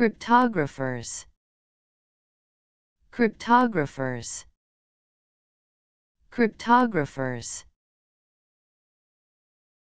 Cryptographers Cryptographers Cryptographers